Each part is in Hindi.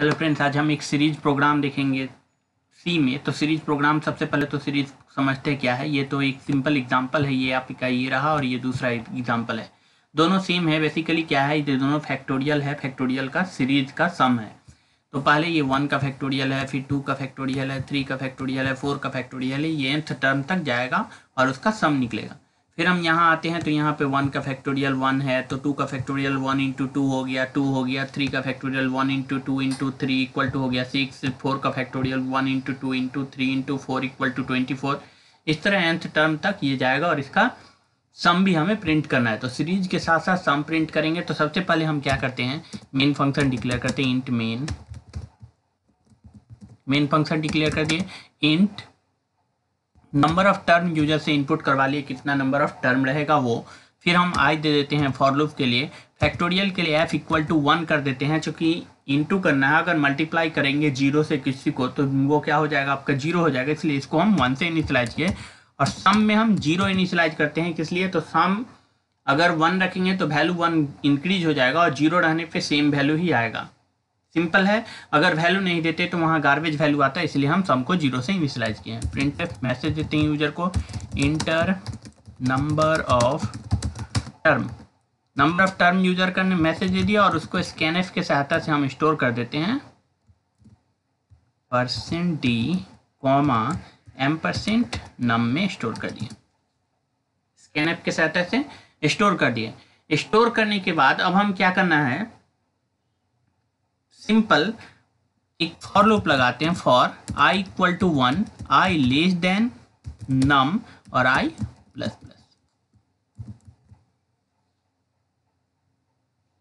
हेलो फ्रेंड्स आज हम एक सीरीज प्रोग्राम देखेंगे सी में तो सीरीज प्रोग्राम सबसे पहले तो सीरीज समझते क्या है ये तो एक सिंपल एग्जांपल है ये आपका ये रहा और ये दूसरा एग्जांपल है दोनों सेम है बेसिकली क्या है ये दोनों फैक्टोरियल है फैक्टोरियल का सीरीज का सम है तो पहले ये वन का फैक्टोरियल है फिर टू का फैक्टोरियल है थ्री का फैक्टोरियल है फोर का फैक्टोरियल है ये एंथ टर्म तक जाएगा और उसका सम निकलेगा फिर हम यहाँ आते हैं तो यहाँ पे वन का फैक्टोरियल वन है तो टू का फैक्टोरियल वन इंटू टू हो गया टू हो गया थ्री का factorial one into two into three equal to हो गया सिक्स फोर का factorial one into two into three into four equal to twenty four इस तरह एंथ टर्म तक ये जाएगा और इसका सम भी हमें प्रिंट करना है तो सीरीज के साथ साथ सम प्रिंट करेंगे तो सबसे पहले हम क्या करते हैं मेन फंक्शन डिक्लेयर करते हैं int main main function declare कर दिए int number of term user से इनपुट करवा लिए कितना नंबर ऑफ टर्म रहेगा वो फिर हम आई दे देते हैं फॉर लूप के लिए फैक्टोरियल के लिए एफ इक्वल टू वन कर देते हैं चूँकि इनटू करना है अगर मल्टीप्लाई करेंगे जीरो से किसी को तो वो क्या हो जाएगा आपका जीरो हो जाएगा इसलिए इसको हम वन से इनिशलाइज किए और सम में हम जीरो इनिशलाइज करते हैं किस लिए तो सम अगर वन रखेंगे तो वैल्यू वन इंक्रीज हो जाएगा और जीरो रहने पर सेम वैल्यू ही आएगा सिंपल है अगर वैल्यू नहीं देते तो वहाँ गार्बेज वैल्यू आता है इसलिए हम सम को जीरो से इनिशलाइज किए हैं प्रिंट मैसेज देते हैं यूजर को enter number of term number of term user का मैसेज दे दिया और उसको स्कैन के सहायता से हम स्टोर कर देते हैं percent d comma m percent num में स्टोर कर दिया स्कैन के सहायता से स्टोर कर दिया स्टोर करने के बाद अब हम क्या करना है सिंपल एक फॉर लूप लगाते हैं for i equal to one i less than num और i plus plus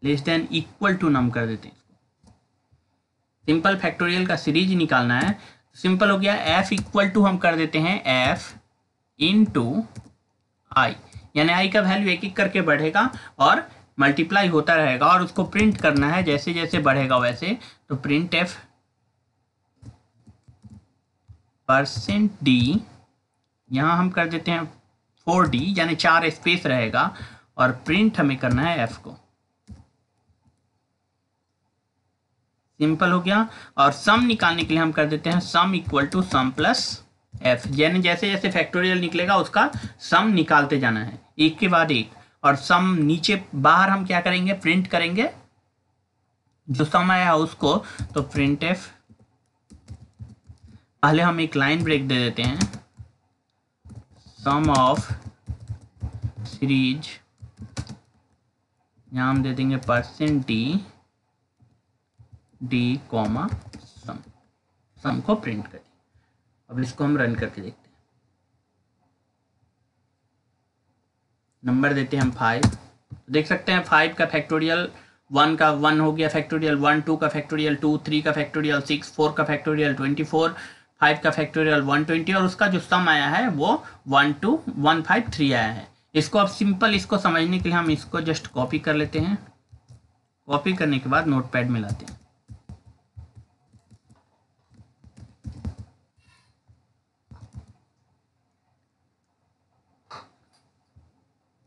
less than equal to num कर देते हैं सिंपल फैक्टोरियल का सीरीज निकालना है सिंपल हो गया एफ इक्वल टू हम कर देते हैं एफ इन टू आई यानी आई का वैल्यू एक एक करके बढ़ेगा और मल्टीप्लाई होता रहेगा और उसको प्रिंट करना है जैसे जैसे बढ़ेगा वैसे तो प्रिंट एफ परसेंट डी यहाँ हम कर देते हैं फोर डी यानी चार स्पेस रहेगा और प्रिंट हमें करना है एफ को सिंपल हो गया और सम निकालने के लिए हम कर देते हैं sum equal to sum plus f यानी जैसे जैसे फैक्टोरियल निकलेगा उसका सम निकालते जाना है एक के बाद एक और सम नीचे बाहर हम क्या करेंगे प्रिंट करेंगे जो सम आया उसको तो प्रिंट एफ पहले हम एक लाइन ब्रेक दे देते हैं सम ऑफ सीरीज यहां हम दे देंगे percent d d comma sum sum को प्रिंट करें अब इसको हम रन करके देखते हैं नंबर देते हैं हम फाइव तो देख सकते हैं फाइव का फैक्टोरियल वन का वन हो गया फैक्टोरियल वन टू का फैक्टोरियल टू थ्री का फैक्टोरियल सिक्स फोर का फैक्टोरियल ट्वेंटी फोर फाइव का फैक्टोरियल वन ट्वेंटी और उसका जो सम आया है वो one two one five three आया है इसको अब सिंपल इसको समझने के लिए हम इसको जस्ट कॉपी कर लेते हैं कॉपी करने के बाद नोट पैड में लाते हैं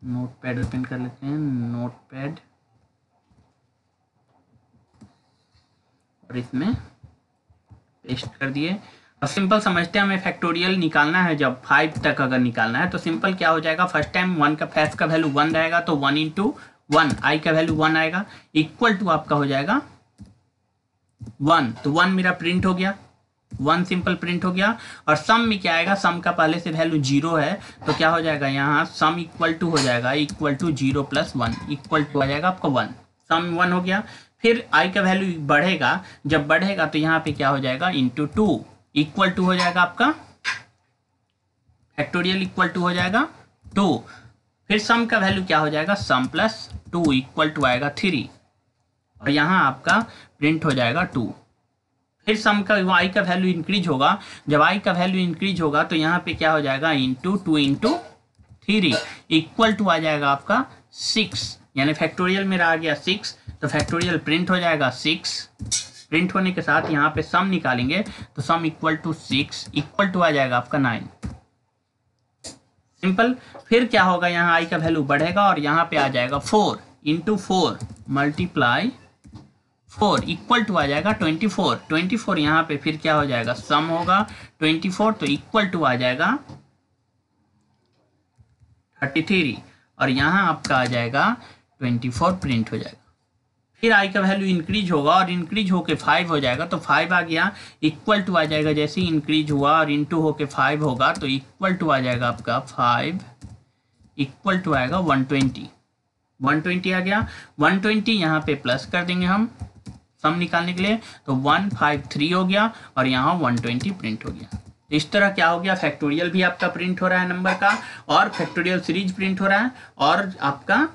नोट पैड ओपन कर लेते हैं नोट पैड और इसमें पेस्ट कर दिए और सिंपल समझते हैं हमें फैक्टोरियल निकालना है जब फाइव तक अगर निकालना है तो सिंपल क्या हो जाएगा फर्स्ट टाइम वन का फैस का वैल्यू वन रहेगा तो वन इंटू वन आई का वैल्यू वन आएगा इक्वल टू आपका हो जाएगा वन तो वन मेरा प्रिंट हो गया वन सिंपल प्रिंट हो गया और सम में क्या आएगा सम का पहले से वैल्यू जीरो है तो क्या हो जाएगा यहाँ सम इक्वल टू हो जाएगा equal to zero plus one equal to आ जाएगा आपका वन सम वन हो गया फिर आई का वैल्यू बढ़ेगा जब बढ़ेगा तो यहाँ पे क्या हो जाएगा इंटू टू इक्वल टू हो जाएगा आपका फैक्टोरियल इक्वल टू हो जाएगा टू फिर सम का वैल्यू क्या हो जाएगा sum plus two equal to आएगा थ्री और यहाँ आपका प्रिंट हो जाएगा टू फिर सम का आई का वैल्यू इंक्रीज होगा जब आई का वैल्यू इंक्रीज होगा तो यहाँ पे क्या हो जाएगा into two into three equal to आ जाएगा आपका सिक्स यानी फैक्टोरियल मेरा आ गया सिक्स तो फैक्टोरियल प्रिंट हो जाएगा सिक्स प्रिंट होने के साथ यहाँ पे सम निकालेंगे तो sum equal to six equal to आ जाएगा आपका नाइन सिंपल फिर क्या होगा यहाँ आई का वैल्यू बढ़ेगा और यहाँ पे आ जाएगा four into four multiply four equal to आ जाएगा ट्वेंटी फोर ट्वेंटी फोर यहाँ पे फिर क्या हो जाएगा सम होगा ट्वेंटी फोर तो इक्वल टू आ जाएगा थर्टी थ्री और यहाँ आपका आ जाएगा ट्वेंटी फोर प्रिंट हो जाएगा फिर आई का वैल्यू इंक्रीज होगा और इंक्रीज होके फाइव हो जाएगा तो फाइव आ गया इक्वल टू आ जाएगा जैसे ही इंक्रीज हुआ और इन टू होके फाइव होगा तो इक्वल टू आ जाएगा आपका फाइव इक्वल टू आएगा वन ट्वेंटी वन ट्वेंटी आ गया वन ट्वेंटी यहाँ पे प्लस कर देंगे हम सम निकालने के लिए तो वन फाइव थ्री हो गया और यहाँ वन ट्वेंटी प्रिंट हो गया तो इस तरह क्या हो गया फैक्टोरियल भी आपका प्रिंट हो रहा है नंबर का और फैक्टोरियल सीरीज प्रिंट हो रहा है और आपका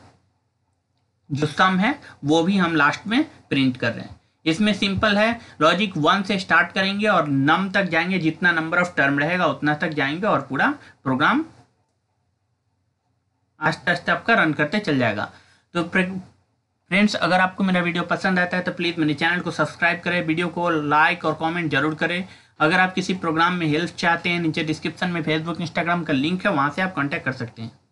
जो सम है वो भी हम लास्ट में प्रिंट कर रहे हैं इसमें सिंपल है लॉजिक वन से स्टार्ट करेंगे और नम तक जाएंगे जितना नंबर ऑफ टर्म रहेगा उतना तक जाएंगे और पूरा प्रोग्राम आस्ते आस्ते आपका रन करते चल जाएगा तो फ्रेंड्स अगर आपको मेरा वीडियो पसंद आता है तो प्लीज़ मेरे चैनल को सब्सक्राइब करें वीडियो को लाइक और कमेंट जरूर करें अगर आप किसी प्रोग्राम में हेल्प चाहते हैं नीचे डिस्क्रिप्शन में फेसबुक इंस्टाग्राम का लिंक है वहाँ से आप कॉन्टैक्ट कर सकते हैं